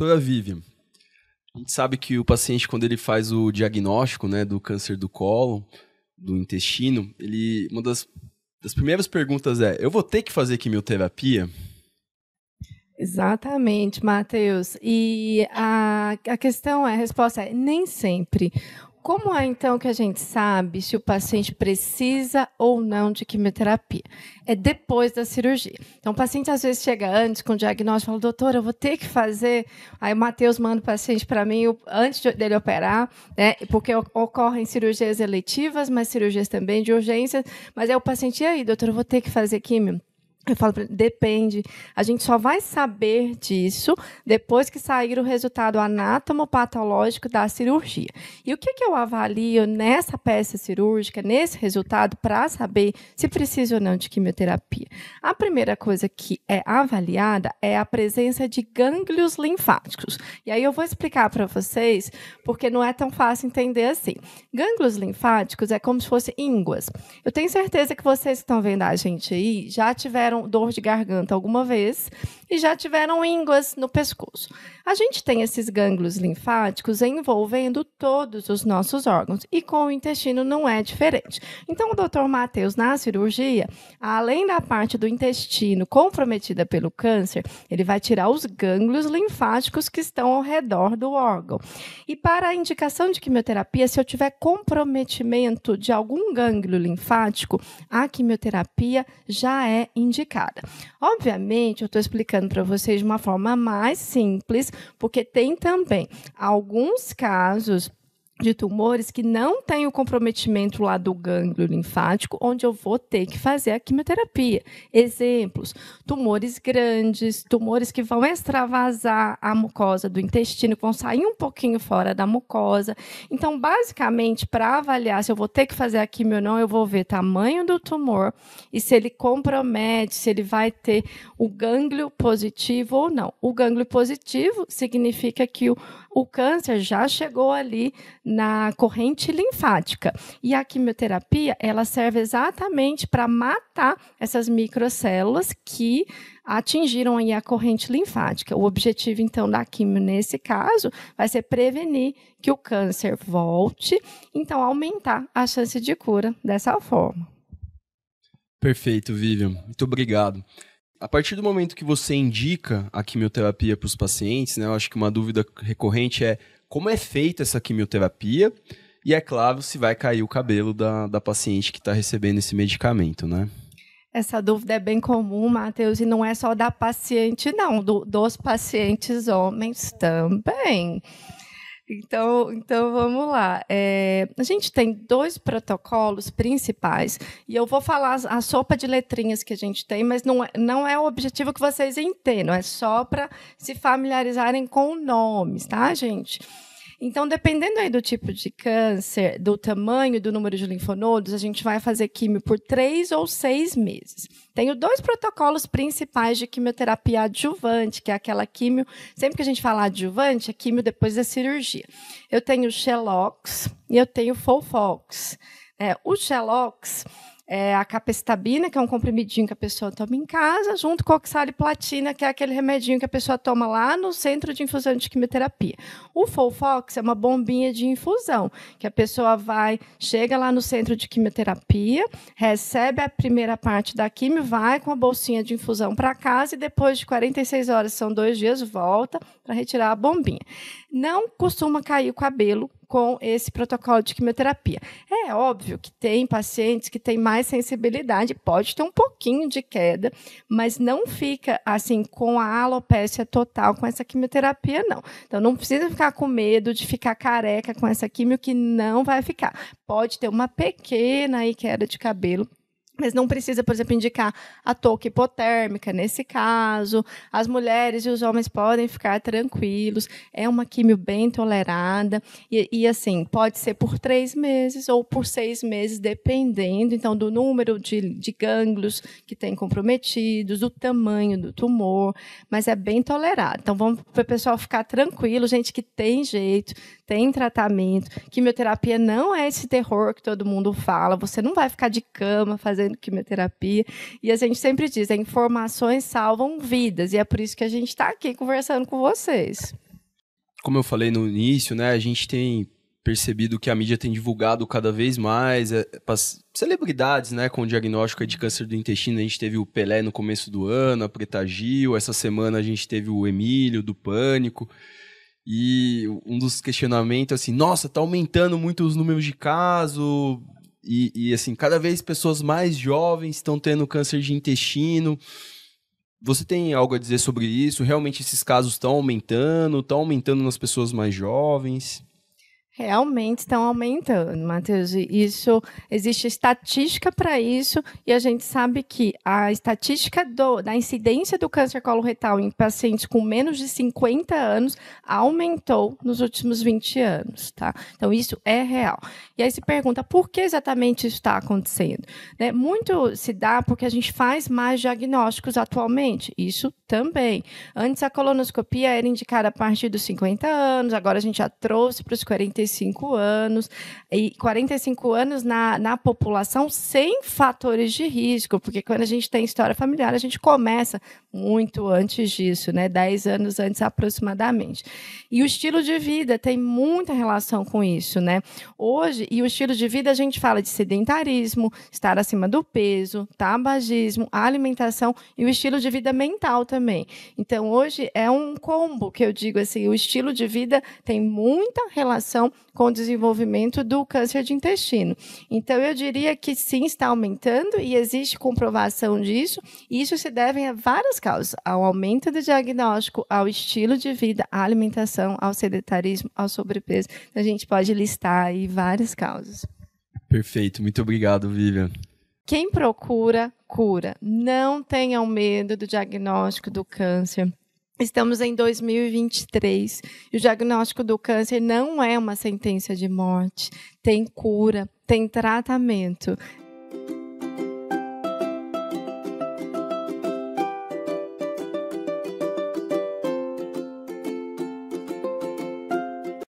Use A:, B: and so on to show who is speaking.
A: Doutora Vivian, a gente sabe que o paciente, quando ele faz o diagnóstico né, do câncer do colo, do intestino, ele uma das, das primeiras perguntas é: eu vou ter que fazer quimioterapia?
B: Exatamente, Matheus. E a, a questão é, a resposta é nem sempre. Como é então que a gente sabe se o paciente precisa ou não de quimioterapia? É depois da cirurgia. Então, o paciente às vezes chega antes com o diagnóstico e fala: doutor, eu vou ter que fazer. Aí o Matheus manda o paciente para mim antes dele operar, né? Porque ocorrem cirurgias eletivas, mas cirurgias também de urgência. Mas é o paciente: e aí, doutor, eu vou ter que fazer quimio? Eu falo, depende. A gente só vai saber disso depois que sair o resultado anatomopatológico da cirurgia. E o que, que eu avalio nessa peça cirúrgica, nesse resultado, para saber se precisa ou não de quimioterapia? A primeira coisa que é avaliada é a presença de gânglios linfáticos. E aí eu vou explicar para vocês, porque não é tão fácil entender assim. Gânglios linfáticos é como se fossem ínguas. Eu tenho certeza que vocês que estão vendo a gente aí já tiveram tiveram dor de garganta alguma vez e já tiveram ínguas no pescoço. A gente tem esses gânglios linfáticos envolvendo todos os nossos órgãos e com o intestino não é diferente. Então, o Dr. Matheus, na cirurgia, além da parte do intestino comprometida pelo câncer, ele vai tirar os gânglios linfáticos que estão ao redor do órgão. E para a indicação de quimioterapia, se eu tiver comprometimento de algum gânglio linfático, a quimioterapia já é indicada. Obviamente, eu estou explicando explicando para vocês de uma forma mais simples, porque tem também alguns casos de tumores que não têm o comprometimento lá do gânglio linfático, onde eu vou ter que fazer a quimioterapia. Exemplos: tumores grandes, tumores que vão extravasar a mucosa do intestino, que vão sair um pouquinho fora da mucosa. Então, basicamente, para avaliar se eu vou ter que fazer a quimio ou não, eu vou ver tamanho do tumor e se ele compromete, se ele vai ter o gânglio positivo ou não. O gânglio positivo significa que o, o câncer já chegou ali na corrente linfática. E a quimioterapia, ela serve exatamente para matar essas microcélulas que atingiram aí a corrente linfática. O objetivo, então, da quimio nesse caso vai ser prevenir que o câncer volte, então aumentar a chance de cura dessa forma.
A: Perfeito, Vivian. Muito obrigado. A partir do momento que você indica a quimioterapia para os pacientes, né, eu acho que uma dúvida recorrente é como é feita essa quimioterapia e, é claro, se vai cair o cabelo da, da paciente que está recebendo esse medicamento, né?
B: Essa dúvida é bem comum, Matheus, e não é só da paciente, não, do, dos pacientes homens também. Então, então vamos lá. É, a gente tem dois protocolos principais, e eu vou falar a sopa de letrinhas que a gente tem, mas não é, não é o objetivo que vocês entendam, é só para se familiarizarem com nomes, tá, gente? Então, dependendo aí do tipo de câncer, do tamanho, do número de linfonodos, a gente vai fazer quimio por três ou seis meses. Tenho dois protocolos principais de quimioterapia adjuvante, que é aquela quimio. Sempre que a gente fala adjuvante, é quimio depois da cirurgia. Eu tenho Xelox e eu tenho Folfox. É, o Xelox, é, a capestabina, que é um comprimidinho que a pessoa toma em casa, junto com a oxaliplatina, que é aquele remedinho que a pessoa toma lá no centro de infusão de quimioterapia. O Folfox é uma bombinha de infusão, que a pessoa vai, chega lá no centro de quimioterapia, recebe a primeira parte da quimio, vai com a bolsinha de infusão para casa e depois de 46 horas, são dois dias, volta para retirar a bombinha. Não costuma cair o cabelo com esse protocolo de quimioterapia. É óbvio que tem pacientes que têm mais sensibilidade, pode ter um pouquinho de queda, mas não fica assim com a alopecia total com essa quimioterapia, não. Então não precisa ficar com medo de ficar careca com essa quimio, que não vai ficar. Pode ter uma pequena aí, queda de cabelo, mas não precisa, por exemplo, indicar a touca hipotérmica nesse caso. As mulheres e os homens podem ficar tranquilos. É uma quimio bem tolerada. E, e, assim, pode ser por três meses ou por seis meses, dependendo, então, do número de, de gânglios que tem comprometidos, do tamanho do tumor. Mas é bem tolerado. Então, vamos para o pessoal ficar tranquilo, gente, que tem jeito, tem tratamento. Quimioterapia não é esse terror que todo mundo fala. Você não vai ficar de cama fazendo fazendo quimioterapia. E a gente sempre diz, informações salvam vidas. E é por isso que a gente está aqui conversando com vocês.
A: Como eu falei no início, né, a gente tem percebido que a mídia tem divulgado cada vez mais é, celebridades, né, com diagnóstico de câncer do intestino. A gente teve o Pelé no começo do ano, a Preta Gil, essa semana a gente teve o Emílio do Pânico. E um dos questionamentos assim, nossa, tá aumentando muito os números de casos, e, e, assim, cada vez pessoas mais jovens estão tendo câncer de intestino. Você tem algo a dizer sobre isso? Realmente esses casos estão aumentando? Estão aumentando nas pessoas mais jovens?
B: realmente estão aumentando, Matheus. Isso existe estatística para isso e a gente sabe que a estatística do, da incidência do câncer coloretal em pacientes com menos de 50 anos aumentou nos últimos 20 anos, tá? Então isso é real. E aí se pergunta por que exatamente isso está acontecendo? Né? Muito se dá porque a gente faz mais diagnósticos atualmente. Isso também. Antes a colonoscopia era indicada a partir dos 50 anos, agora a gente já trouxe para os 45 45 anos, e 45 anos na, na população sem fatores de risco, porque quando a gente tem história familiar, a gente começa muito antes disso, né? 10 anos antes aproximadamente. E o estilo de vida tem muita relação com isso, né? Hoje, e o estilo de vida a gente fala de sedentarismo, estar acima do peso, tabagismo, alimentação e o estilo de vida mental também. Então, hoje é um combo que eu digo assim, o estilo de vida tem muita relação com o desenvolvimento do câncer de intestino. Então, eu diria que sim, está aumentando e existe comprovação disso. E isso se deve a várias causas: ao aumento do diagnóstico, ao estilo de vida, à alimentação, ao sedentarismo, ao sobrepeso. A gente pode listar aí várias causas.
A: Perfeito, muito obrigado, Vivian.
B: Quem procura, cura. Não tenham medo do diagnóstico do câncer. Estamos em 2023 e o diagnóstico do câncer não é uma sentença de morte. Tem cura, tem tratamento.